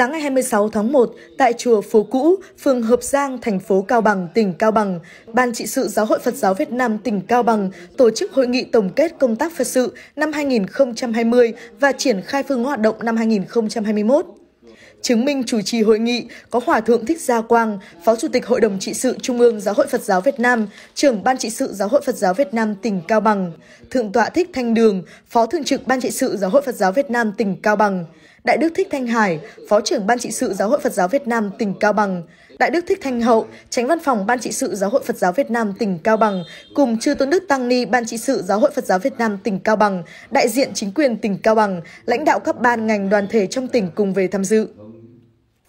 Sáng ngày 26 tháng 1, tại chùa Phố Cũ, phường Hợp Giang, thành phố Cao Bằng, tỉnh Cao Bằng, Ban trị sự Giáo hội Phật giáo Việt Nam tỉnh Cao Bằng tổ chức hội nghị tổng kết công tác Phật sự năm 2020 và triển khai phương hoạt động năm 2021. Chứng minh chủ trì hội nghị có Hòa Thượng Thích Gia Quang, Phó Chủ tịch Hội đồng Trị sự Trung ương Giáo hội Phật giáo Việt Nam, trưởng Ban trị sự Giáo hội Phật giáo Việt Nam tỉnh Cao Bằng, Thượng tọa Thích Thanh Đường, Phó Thường trực Ban trị sự Giáo hội Phật giáo Việt Nam tỉnh Cao Bằng, Đại Đức Thích Thanh Hải, Phó trưởng Ban trị sự Giáo hội Phật giáo Việt Nam tỉnh Cao Bằng, Đại Đức Thích Thanh Hậu, Tránh Văn phòng Ban trị sự Giáo hội Phật giáo Việt Nam tỉnh Cao Bằng, cùng Chư Tôn Đức Tăng Ni Ban trị sự Giáo hội Phật giáo Việt Nam tỉnh Cao Bằng, đại diện chính quyền tỉnh Cao Bằng, lãnh đạo các ban ngành đoàn thể trong tỉnh cùng về tham dự.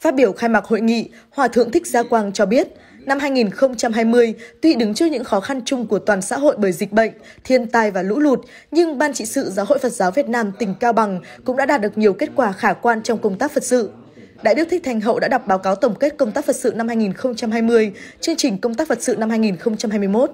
Phát biểu khai mạc hội nghị, Hòa Thượng Thích Gia Quang cho biết, Năm 2020, tuy đứng trước những khó khăn chung của toàn xã hội bởi dịch bệnh, thiên tai và lũ lụt, nhưng Ban trị sự Giáo hội Phật giáo Việt Nam tỉnh Cao Bằng cũng đã đạt được nhiều kết quả khả quan trong công tác Phật sự. Đại Đức Thích Thành Hậu đã đọc báo cáo tổng kết công tác Phật sự năm 2020, chương trình công tác Phật sự năm 2021.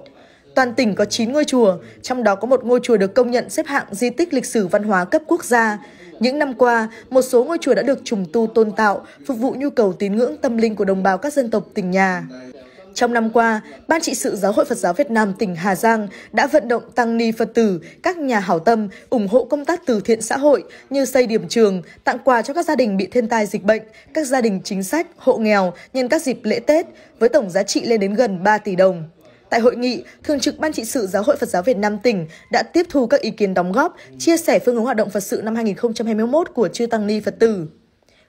Toàn tỉnh có 9 ngôi chùa, trong đó có một ngôi chùa được công nhận xếp hạng di tích lịch sử văn hóa cấp quốc gia. Những năm qua, một số ngôi chùa đã được trùng tu tôn tạo, phục vụ nhu cầu tín ngưỡng tâm linh của đồng bào các dân tộc tỉnh nhà. Trong năm qua, Ban trị sự Giáo hội Phật giáo Việt Nam tỉnh Hà Giang đã vận động tăng ni Phật tử, các nhà hảo tâm ủng hộ công tác từ thiện xã hội như xây điểm trường, tặng quà cho các gia đình bị thiên tai dịch bệnh, các gia đình chính sách, hộ nghèo nhân các dịp lễ Tết với tổng giá trị lên đến gần 3 tỷ đồng. Tại hội nghị, Thường trực Ban trị sự Giáo hội Phật giáo Việt Nam tỉnh đã tiếp thu các ý kiến đóng góp, chia sẻ phương hướng hoạt động Phật sự năm 2021 của chư tăng ni Phật tử.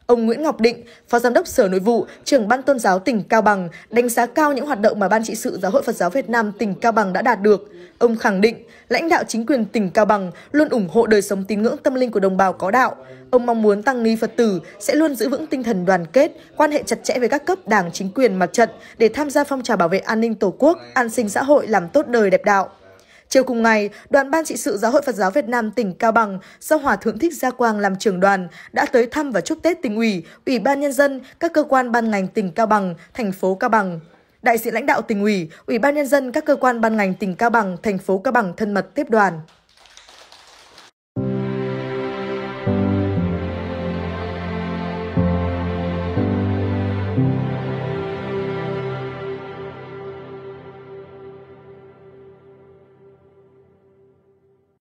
Ông Nguyễn Ngọc Định, Phó Giám đốc Sở Nội vụ, trưởng Ban Tôn giáo tỉnh Cao Bằng đánh giá cao những hoạt động mà Ban trị sự Giáo hội Phật giáo Việt Nam tỉnh Cao Bằng đã đạt được. Ông khẳng định, lãnh đạo chính quyền tỉnh Cao Bằng luôn ủng hộ đời sống tín ngưỡng tâm linh của đồng bào có đạo. Ông mong muốn tăng ni Phật tử sẽ luôn giữ vững tinh thần đoàn kết, quan hệ chặt chẽ với các cấp đảng, chính quyền, mặt trận để tham gia phong trào bảo vệ an ninh Tổ quốc, an sinh xã hội làm tốt đời đẹp đạo. Chiều cùng ngày, đoàn ban trị sự Giáo hội Phật giáo Việt Nam tỉnh Cao Bằng do Hòa Thượng Thích Gia Quang làm trưởng đoàn đã tới thăm và chúc Tết tỉnh ủy, ủy ban nhân dân, các cơ quan ban ngành tỉnh Cao Bằng, thành phố Cao Bằng. Đại diện lãnh đạo tỉnh ủy, ủy ban nhân dân các cơ quan ban ngành tỉnh Cao Bằng, thành phố Cao Bằng thân mật tiếp đoàn.